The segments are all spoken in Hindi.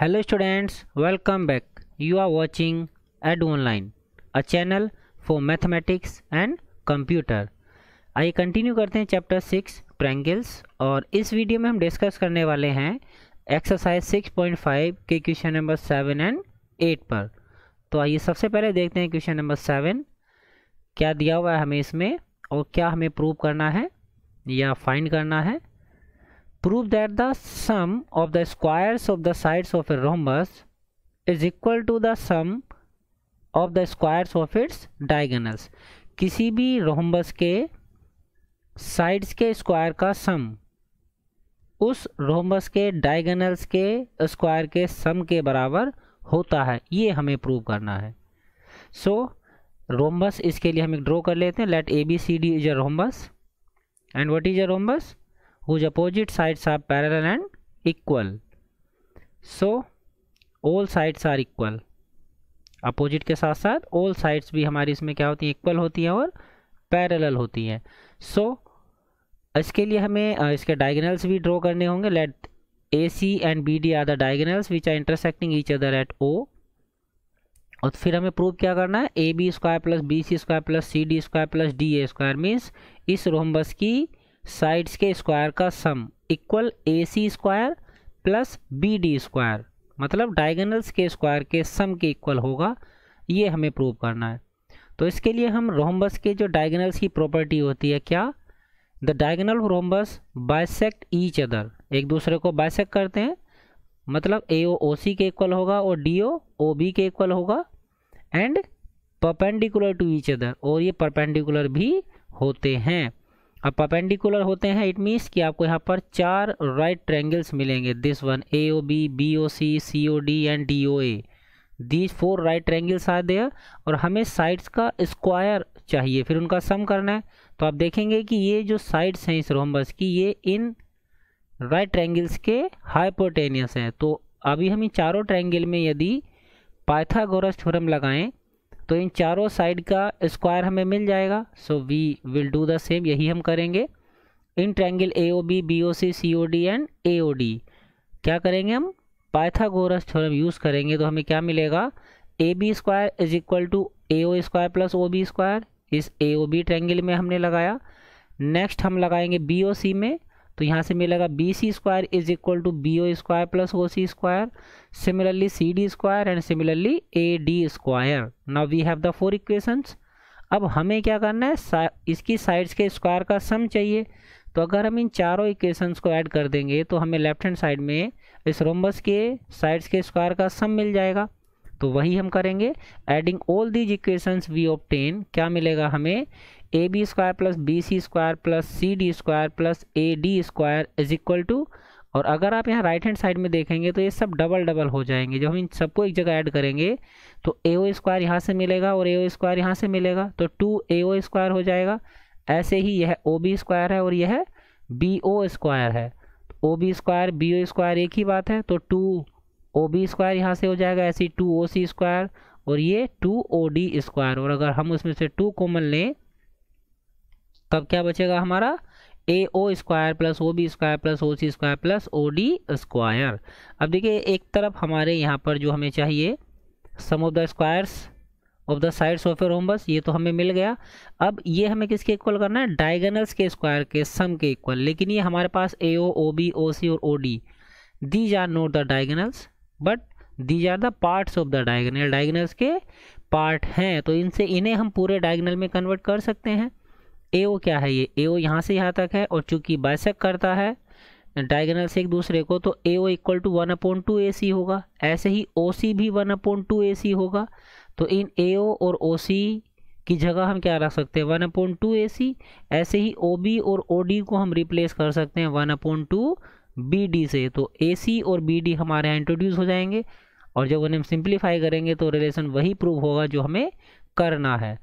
hello students welcome back you are watching Ed Online a channel for mathematics and computer आइए कंटिन्यू करते हैं चैप्टर सिक्स ट्रैंगल्स और इस वीडियो में हम डिस्कस करने वाले हैं एक्सरसाइज सिक्स पॉइंट फाइव के question number seven and eight पर तो आइए सबसे पहले देखते हैं क्वेश्चन नंबर सेवन क्या दिया हुआ है हमें इसमें और क्या हमें प्रूव करना है या फाइंड करना है prove that the sum of the squares of the sides of a rhombus is equal to the sum of the squares of its diagonals किसी भी रोहम्बस के साइड्स के स्क्वायर का सम उस रोहम्बस के डायगनल्स के स्क्वायर के सम के बराबर होता है ये हमें प्रूव करना है सो so, रोम्बस इसके लिए हम एक ड्रॉ कर लेते हैं let A B C D is a rhombus and what is a rhombus whose opposite sides are parallel and equal so all sides are equal opposite के साथ साथ ऑल साइड्स भी हमारी इसमें क्या होती है इक्वल होती है और पैरेलल होती है सो so, इसके लिए हमें इसके डायगनल्स भी ड्रॉ करने होंगे let A C and B D are the diagonals which are intersecting each other at O और फिर हमें प्रूव क्या करना है A B square plus B C square plus C D square plus D A square means इस रोमबस की साइड्स के स्क्वायर का sum equal A C square plus B D square मतलब डायगनल्स के स्क्वायर के सम के इक्वल होगा ये हमें प्रूव करना है तो इसके लिए हम रोम्बस के जो डायगनल्स की प्रॉपर्टी होती है क्या the diagonal rhombus bisect each other एक दूसरे को बाइसेक्ट करते हैं मतलब ए ओ ओ सी के इक्वल होगा और डी ओ ओ बी के इक्वल होगा and perpendicular to each other और ये परपेंडिकुलर भी होते हैं अब परपेंडिकुलर होते हैं इट मीन्स कि आपको यहाँ पर चार राइट ट्रैंगल्स मिलेंगे this one A O B B O C C O D and D O A these four right triangles आए दे और हमें साइड्स का स्क्वायर चाहिए फिर उनका सम करना है तो आप देखेंगे कि ये जो साइड्स हैं इस रोमबस की ये इन राइट ट्रैंगल्स के हाइपोटेनियस हैं तो अभी हम इन चारों ट्रैंगल में यदि पाइथागोरस थ्योरम लगाएं तो इन चारों साइड का स्क्वायर हमें मिल जाएगा so we will do the same यही हम करेंगे in triangle A O B B O C C O D and A O D क्या करेंगे हम पाइथागोरस थ्योरम यूज़ करेंगे तो हमें क्या मिलेगा A B square is equal to A O square plus O B square इस ए ओ बी ट्रैंगल में हमने लगाया नेक्स्ट हम लगाएंगे बी ओ सी में तो यहाँ से मिलेगा B C square is equal to B O square plus O C square similarly C D square and similarly A D square now we have the four equations अब हमें क्या करना है सा, इसकी साइड्स के स्क्वायर का सम चाहिए तो अगर हम इन चारों इक्वेशंस को ऐड कर देंगे तो हमें लेफ्ट हैंड साइड में इस रोम्बस के साइड्स के स्क्वायर का सम मिल जाएगा तो वही हम करेंगे adding all these equations we obtain क्या मिलेगा हमें A B square plus B C square plus C D square plus A D square is equal to और अगर आप यहाँ राइट हैंड साइड में देखेंगे तो ये सब डबल डबल हो जाएंगे जब हम इन सबको एक जगह ऐड करेंगे तो ए ओ स्क्वायर यहाँ से मिलेगा और ए ओ स्क्वायर यहाँ से मिलेगा तो टू ए ओ स्क्वायर हो जाएगा ऐसे ही यह ओ बी स्क्वायर है और यह बी ओ स्क्वायर है O B square B O square एक ही बात है तो टू ओ बी स्क्वायर यहाँ से हो जाएगा ऐसे ही टू ओ सी स्क्वायर और ये टू ओ डी स्क्वायर और अगर हम उसमें से टू कॉमन लें तब क्या बचेगा हमारा A O square plus O B square plus O C square plus O D square अब देखिए एक तरफ हमारे यहाँ पर जो हमें चाहिए sum of the squares of the sides of a rhombus ये तो हमें मिल गया अब ये हमें किसके इक्वल करना है डायगनल्स के स्क्वायर के सम के इक्वल लेकिन ये हमारे पास ए ओ ओ बी ओ सी और O D these are not the diagonals but these are the parts of the diagonal diagonals के पार्ट हैं तो इनसे इन्हें हम पूरे डायगनल में कन्वर्ट कर सकते हैं ए ओ क्या है ये ए ओ यहाँ से यहाँ तक है और चूंकि बाइसेक करता है डायगनल से एक दूसरे को तो A O equal to one upon two A C होगा ऐसे ही ओ सी भी one upon two A C होगा तो इन ए ओ और ओ सी की जगह हम क्या रख सकते हैं one upon two A C ऐसे ही ओ बी और ओ डी को हम रिप्लेस कर सकते हैं one upon two B D से तो ए सी और बी डी हमारे यहाँ इंट्रोड्यूस हो जाएंगे और जब उन्हें हम सिंप्लीफाई करेंगे तो रिलेशन वही प्रूव होगा जो हमें करना है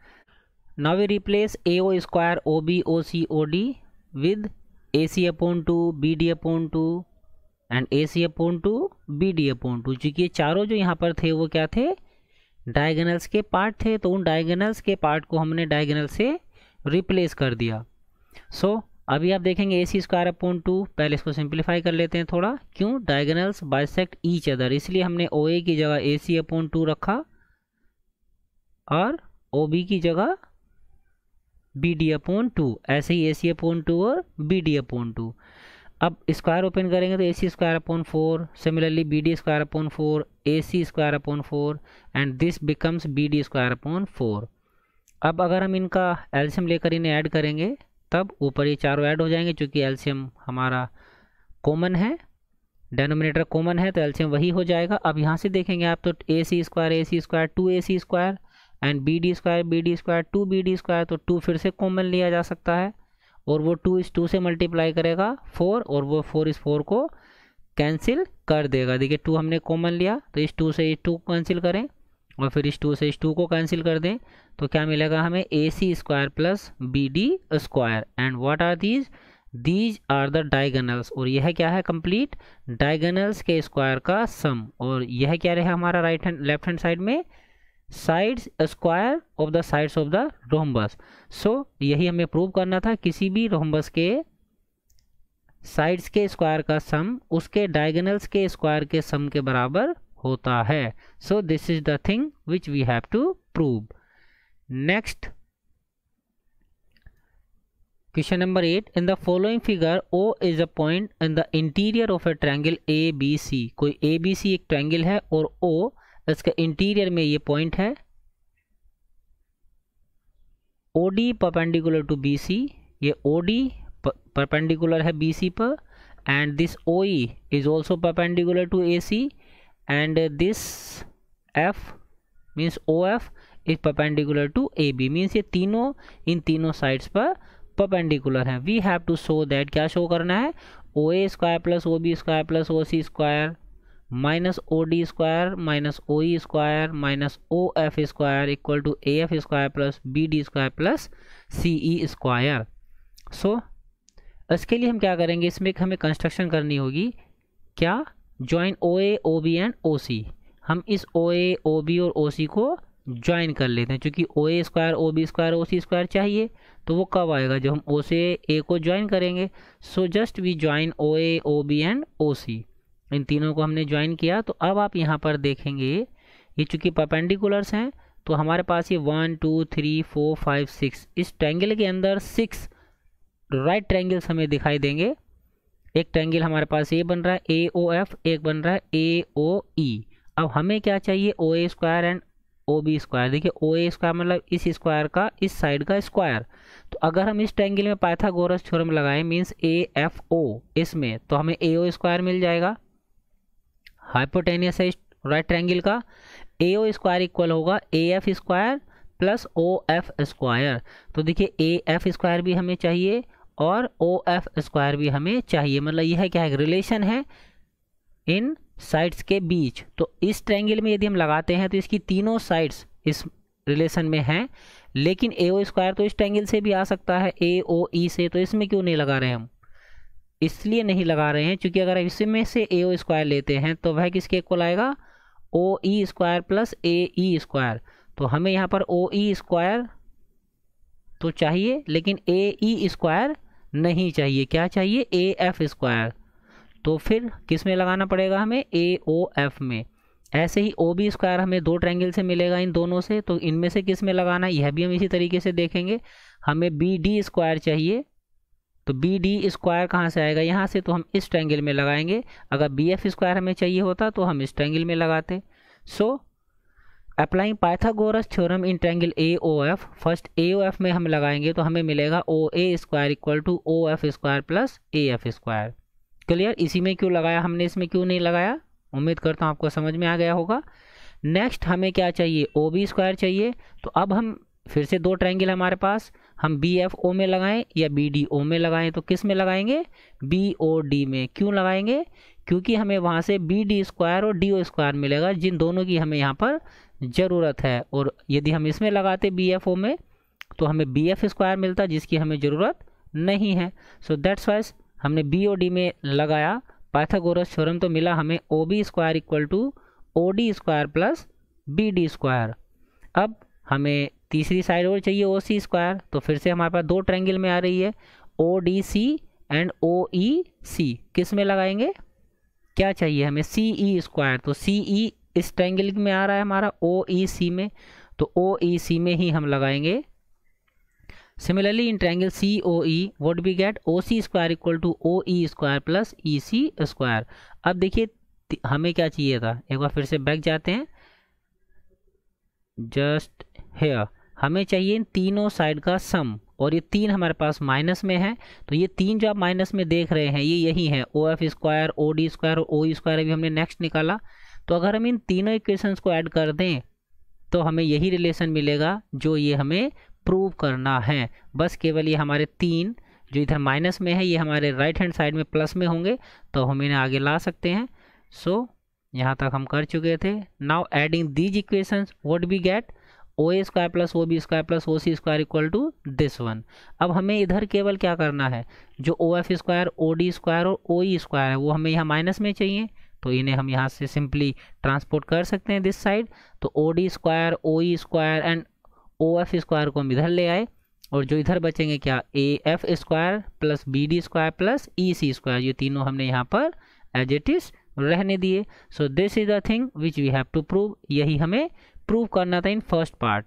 now we replace AO square A with AC upon 2 BD upon 2 and A C upon two B D upon two चूँकि ये चारों जो यहाँ पर थे वो क्या थे डायगनल्स के पार्ट थे तो उन डायगनल्स के पार्ट को हमने डायगनल से रिप्लेस कर दिया सो so, अभी आप देखेंगे A C square upon two पहले इसको सिंप्लीफाई कर लेते हैं थोड़ा क्यों डायगनल्स बाइसेक्ट ईच अदर इसलिए हमने ओ ए की जगह ए सी अपॉन टू रखा और ओ बी की जगह बी डी अपोन टू ऐसे ही ए सी अपोन टू और बी डी अपोन टू अब स्क्वायर ओपन करेंगे तो A C square upon four similarly B D square upon four A C square upon four and this becomes B D square upon four अब अगर हम इनका एल्शियम लेकर इन्हें ऐड करेंगे तब ऊपर ये चारों ऐड हो जाएंगे चूँकि एल्शियम हमारा कॉमन है डेनोमिनेटर कॉमन है तो एल्शियम वही हो जाएगा अब यहाँ से देखेंगे आप तो A C square A C square two A C square and B D square B D square two B D square तो टू फिर से कॉमन लिया जा सकता है और वो टू इस टू से मल्टीप्लाई करेगा फोर और वो फोर इस फोर को कैंसिल कर देगा देखिए टू हमने कॉमन लिया तो इस टू से इस टू को कैंसिल करें और फिर इस टू से इस टू को कैंसिल कर दें तो क्या मिलेगा हमें A C square plus B D square and what are these these are the diagonals और यह क्या है कंप्लीट डायगनल्स के स्क्वायर का सम और यह क्या रहा हमारा right hand left hand side में sides square of the sides of the rhombus so यही हमें प्रूव करना था किसी भी रोहम्बस के साइड्स के स्क्वायर का सम उसके डायगनल्स के स्क्वायर के सम के बराबर होता है so this is the thing which we have to prove next question number eight in the following figure O is a point in the interior of a triangle A B C कोई ए बी सी एक ट्रैंगल है और ओ तो इसके इंटीरियर में ये पॉइंट है O D perpendicular to B C ये ओ डी परपेंडिकुलर है बी सी पर and this O E is also perpendicular to A C and this F means O F is perpendicular to A B means ये तीनों इन तीनों साइड्स पर परपेंडिकुलर है we have to show that क्या शो करना है O A square plus O B square plus O C square minus O D square minus O E square minus O F square equal to A F square plus B D square plus C E square so इसके लिए हम क्या करेंगे इसमें एक हमें कंस्ट्रक्शन करनी होगी क्या join O A O B and O C हम इस ओ ए ओ बी और ओ सी को ज्वाइन कर लेते हैं चूँकि O A square O B square O C square चाहिए तो वो कब आएगा जब हम ओ से ए को ज्वाइन करेंगे so just we join O A O B and O C इन तीनों को हमने ज्वाइन किया तो अब आप यहाँ पर देखेंगे ये चूँकि परपेंडिकुलर्स हैं तो हमारे पास ये one two three four five six इस ट्रैंगल के अंदर सिक्स राइट ट्रैंगल्स हमें दिखाई देंगे एक ट्रैंगल हमारे पास ये बन रहा है ए ओ एफ एक बन रहा है ए ओ ई अब हमें क्या चाहिए O A square and O B square देखिए ओ ए स्क्वायर मतलब इस स्क्वायर का इस साइड का स्क्वायर तो अगर हम इस ट्रैंगल में पाइथागोरस थ्योरम लगाएं मींस ए एफ ओ इसमें तो हमें ए ओ स्क्वायर मिल जाएगा हाइपोटेनियस है राइट ट्रैंगल का ए ओ स्क्वायर इक्वल होगा A F square plus O F square तो देखिए ए एफ स्क्वायर भी हमें चाहिए और ओ एफ स्क्वायर भी हमें चाहिए मतलब यह है क्या है रिलेशन है इन साइड्स के बीच तो इस ट्रैंगल में यदि हम लगाते हैं तो इसकी तीनों साइड्स इस रिलेशन में हैं लेकिन ए ओ स्क्वायर तो इस ट्रैंगल से भी आ सकता है ए ओ ई से तो इसमें क्यों नहीं लगा रहे हम इसलिए नहीं लगा रहे हैं क्योंकि अगर इसमें से ए ओ स्क्वायर लेते हैं तो वह किसके इक्वल आएगा O E square plus A E square तो हमें यहाँ पर ओ ई स्क्वायर तो चाहिए लेकिन ए ई स्क्वायर नहीं चाहिए क्या चाहिए ए एफ स्क्वायर तो फिर किस में लगाना पड़ेगा हमें ए ओ एफ में ऐसे ही ओ बी स्क्वायर हमें दो ट्रैंगल से मिलेगा इन दोनों से तो इनमें से किस में लगाना यह भी हम इसी तरीके से देखेंगे हमें बी डी स्क्वायर चाहिए तो बी डी स्क्वायर कहाँ से आएगा यहाँ से तो हम इस ट्रैंगल में लगाएंगे अगर बी एफ स्क्वायर हमें चाहिए होता तो हम इस ट्रैंगल में लगाते so applying Pythagoras theorem in triangle A O F first A O F में हम लगाएंगे तो हमें मिलेगा O A square equal to O F square plus A F square clear इसी में क्यों लगाया हमने इसमें क्यों नहीं लगाया उम्मीद करता हूँ आपको समझ में आ गया होगा नेक्स्ट हमें क्या चाहिए ओ बी स्क्वायर चाहिए तो अब हम फिर से दो ट्रैंगल हमारे पास हम बी एफ ओ में लगाएं या बी डी ओ में लगाएं तो किस में लगाएंगे बी ओ डी में क्यों लगाएंगे क्योंकि हमें वहाँ से बी डी स्क्वायर और डी ओ स्क्वायर मिलेगा जिन दोनों की हमें यहाँ पर ज़रूरत है और यदि हम इसमें लगाते बी एफ ओ में तो हमें बी एफ स्क्वायर मिलता जिसकी हमें ज़रूरत नहीं है सो दैट्स वाइज हमने बी ओ डी में लगाया पाइथागोरस थ्योरम तो मिला हमें O B square equal to O D square plus B D square अब हमें तीसरी साइड और चाहिए ओ सी स्क्वायर तो फिर से हमारे पास दो ट्रैंगल में आ रही है ओ डी सी एंड ओ ई सी किस में लगाएंगे क्या चाहिए हमें सी ई स्क्वायर तो सी ई e इस ट्रैंगल में आ रहा है हमारा ओ ई सी में तो ओ ई सी में ही हम लगाएंगे similarly in triangle C O E what we get O C square equal to O E square plus E C square अब देखिए हमें क्या चाहिए था एक बार फिर से बैक जाते हैं जस्ट हेयर हमें चाहिए इन तीनों साइड का सम और ये तीन हमारे पास माइनस में है तो ये तीन जो आप माइनस में देख रहे हैं ये यही है O F square O D square O square अभी हमने नेक्स्ट निकाला तो अगर हम इन तीनों इक्वेशंस को ऐड कर दें तो हमें यही रिलेशन मिलेगा जो ये हमें प्रूव करना है बस केवल ये हमारे तीन जो इधर माइनस में है ये हमारे राइट हैंड साइड में प्लस में होंगे तो हम इन्हें आगे ला सकते हैं सो so, यहाँ तक हम कर चुके थे now adding these equations what we get O A square plus O B square plus O C square equal to this one अब हमें इधर केवल क्या करना है जो O F square O D square और ओ ई स्क्वायर है वो हमें यहाँ माइनस में चाहिए तो इन्हें हम यहाँ से सिंपली ट्रांसपोर्ट कर सकते हैं दिस साइड तो O D square O E square and O F square को हम इधर ले आए और जो इधर बचेंगे क्या A F square plus B D square plus E C square ये तीनों हमने यहाँ पर एज इट इज़ रहने दिए so this is a thing which we have to prove यही हमें प्रूव करना था in first part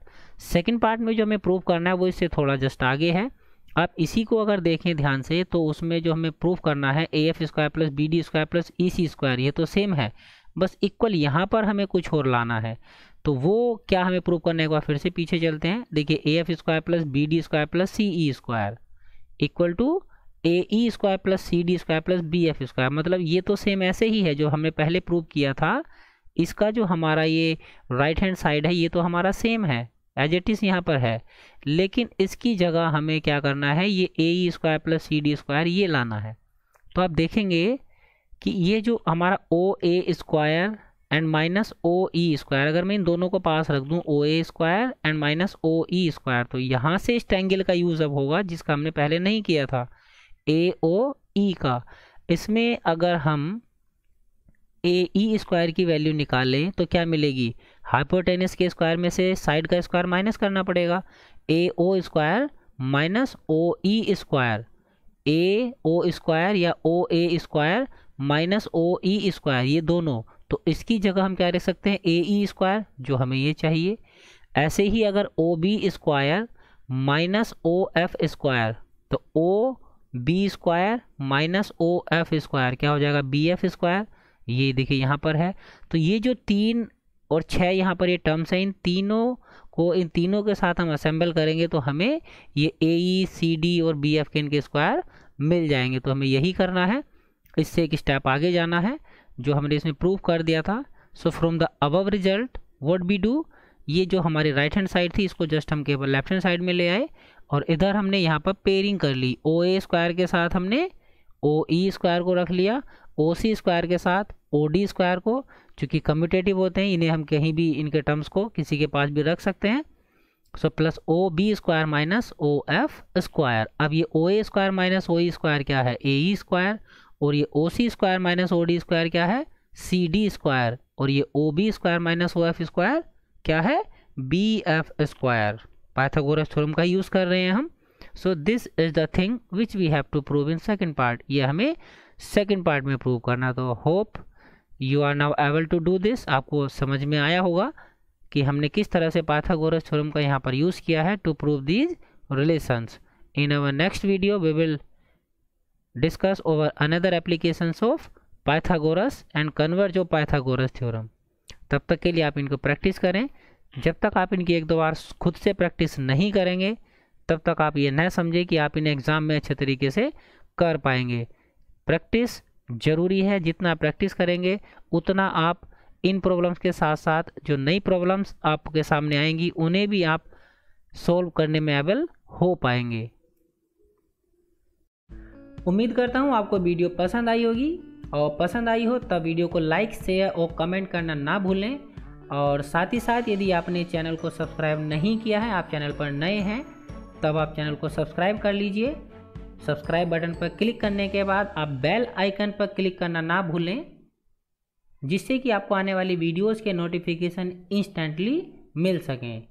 second part में जो हमें प्रूव करना है वो इससे थोड़ा जस्ट आगे है आप इसी को अगर देखें ध्यान से तो उसमें जो हमें प्रूव करना है A F square plus B D square plus E C square ये तो सेम है बस इक्वल यहाँ पर हमें कुछ और लाना है तो वो क्या हमें प्रूव करने का फिर से पीछे चलते हैं देखिए A F square plus B D square plus C E square equal to A E square plus C D square plus B F square मतलब ये तो सेम ऐसे ही है जो हमने पहले प्रूव किया था इसका जो हमारा ये राइट हैंड साइड है ये तो हमारा सेम है एज इट इज़ यहाँ पर है लेकिन इसकी जगह हमें क्या करना है ये A square plus C D square ये लाना है तो आप देखेंगे कि ये जो हमारा O A square and minus O E square अगर मैं इन दोनों को पास रख दूँ O A square and minus O E square तो यहाँ से इस ट्रैंगल का यूज़ अब होगा जिसका हमने पहले नहीं किया था ए ओ ई का इसमें अगर हम ए ई e स्क्वायर की वैल्यू निकाल लें तो क्या मिलेगी हाइपोटेनस के स्क्वायर में से साइड का स्क्वायर माइनस करना पड़ेगा A O square minus O E square A O square या O A square minus O E square ये दोनों तो इसकी जगह हम क्या रख सकते हैं ए ई स्क्वायर जो हमें ये चाहिए ऐसे ही अगर O B square minus O F square तो O B square minus O F square क्या हो जाएगा बी एफ स्क्वायर ये देखिए यहाँ पर है तो ये जो तीन और छः यहाँ पर ये टर्म्स हैं इन तीनों को इन तीनों के साथ हम असेंबल करेंगे तो हमें ये ए ई सी डी और बी एफ के इनके स्क्वायर मिल जाएंगे तो हमें यही करना है इससे एक स्टेप आगे जाना है जो हमने इसमें प्रूव कर दिया था so from the above result what we do ये जो हमारी राइट हैंड साइड थी इसको जस्ट हम केवल लेफ्ट हैंड साइड में ले आए और इधर हमने यहाँ पर पेयरिंग कर ली ओ ए स्क्वायर के साथ हमने ओ ई स्क्वायर को रख लिया ओ सी स्क्वायर के साथ ओ डी स्क्वायर को चूँकि कम्यूटेटिव होते हैं इन्हें हम कहीं भी इनके टर्म्स को किसी के पास भी रख सकते हैं so plus O B square minus O F square अब ये O A square minus O E square क्या है ए ई स्क्वायर और ये O C square minus O D square क्या है सी डी स्क्वायर और ये O B square minus O F square क्या है B F square Pythagoras theorem का यूज़ कर रहे हैं हम so this is the thing which we have to prove in second part ये हमें सेकेंड पार्ट में प्रूव करना तो hope you are now able to do this आपको समझ में आया होगा कि हमने किस तरह से पाथागोरस थ्योरम का यहाँ पर यूज़ किया है to prove these relations in our next video we will discuss over another applications of Pythagoras and converse of Pythagoras theorem तब तक के लिए आप इनको प्रैक्टिस करें जब तक आप इनकी एक दो बार खुद से प्रैक्टिस नहीं करेंगे तब तक आप ये न समझें कि आप इन्हें एग्ज़ाम में अच्छे तरीके से कर पाएंगे प्रैक्टिस जरूरी है जितना प्रैक्टिस करेंगे उतना आप इन प्रॉब्लम्स के साथ साथ जो नई प्रॉब्लम्स आपके सामने आएंगी उन्हें भी आप सॉल्व करने में एबल हो पाएंगे उम्मीद करता हूँ आपको वीडियो पसंद आई होगी और पसंद आई हो तब वीडियो को लाइक शेयर और कमेंट करना ना भूलें और साथ ही साथ यदि आपने चैनल को सब्सक्राइब नहीं किया है आप चैनल पर नए हैं तब आप चैनल को सब्सक्राइब कर लीजिए सब्सक्राइब बटन पर क्लिक करने के बाद आप बेल आइकन पर क्लिक करना ना भूलें जिससे कि आपको आने वाली वीडियोस के नोटिफिकेशन इंस्टेंटली मिल सकें